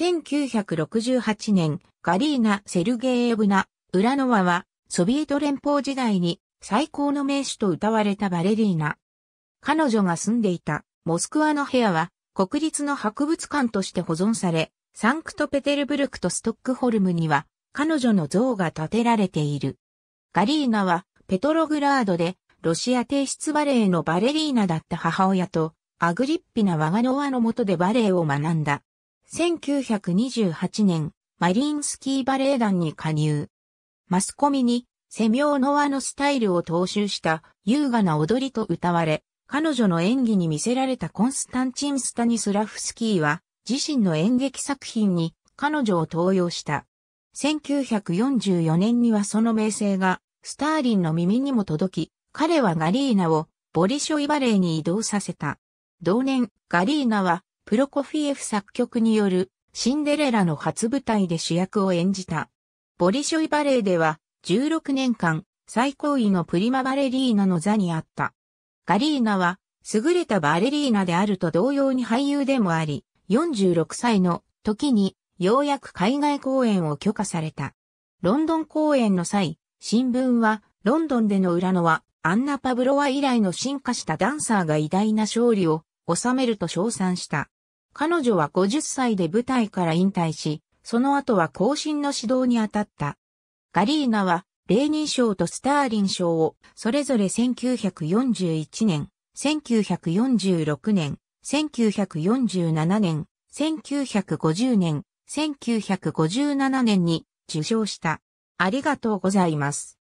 1968年、ガリーナ・セルゲーエブナ・ウラノワは、ソビエト連邦時代に最高の名手と歌われたバレリーナ。彼女が住んでいたモスクワの部屋は国立の博物館として保存され、サンクトペテルブルクとストックホルムには彼女の像が建てられている。ガリーナはペトログラードでロシア帝室バレエのバレリーナだった母親とアグリッピナ・ワガノワの下でバレエを学んだ。1928年、マリンスキーバレエ団に加入。マスコミに、セミョーノワのスタイルを踏襲した優雅な踊りと歌われ、彼女の演技に魅せられたコンスタンチン・スタニスラフスキーは、自身の演劇作品に彼女を登用した。1944年にはその名声が、スターリンの耳にも届き、彼はガリーナをボリショイバレーに移動させた。同年、ガリーナはプロコフィエフ作曲によるシンデレラの初舞台で主役を演じた。ボリショイバレーでは16年間最高位のプリマバレリーナの座にあった。ガリーナは優れたバレリーナであると同様に俳優でもあり、46歳の時にようやく海外公演を許可された。ロンドン公演の際、新聞はロンドンでの裏のはアンナ・パブロワ以来の進化したダンサーが偉大な勝利を収めると称賛した。彼女は50歳で舞台から引退し、その後は後進の指導に当たった。ガリーナは、レーニン賞とスターリン賞を、それぞれ1941年、1946年、1947年、1950年、1957年に受賞した。ありがとうございます。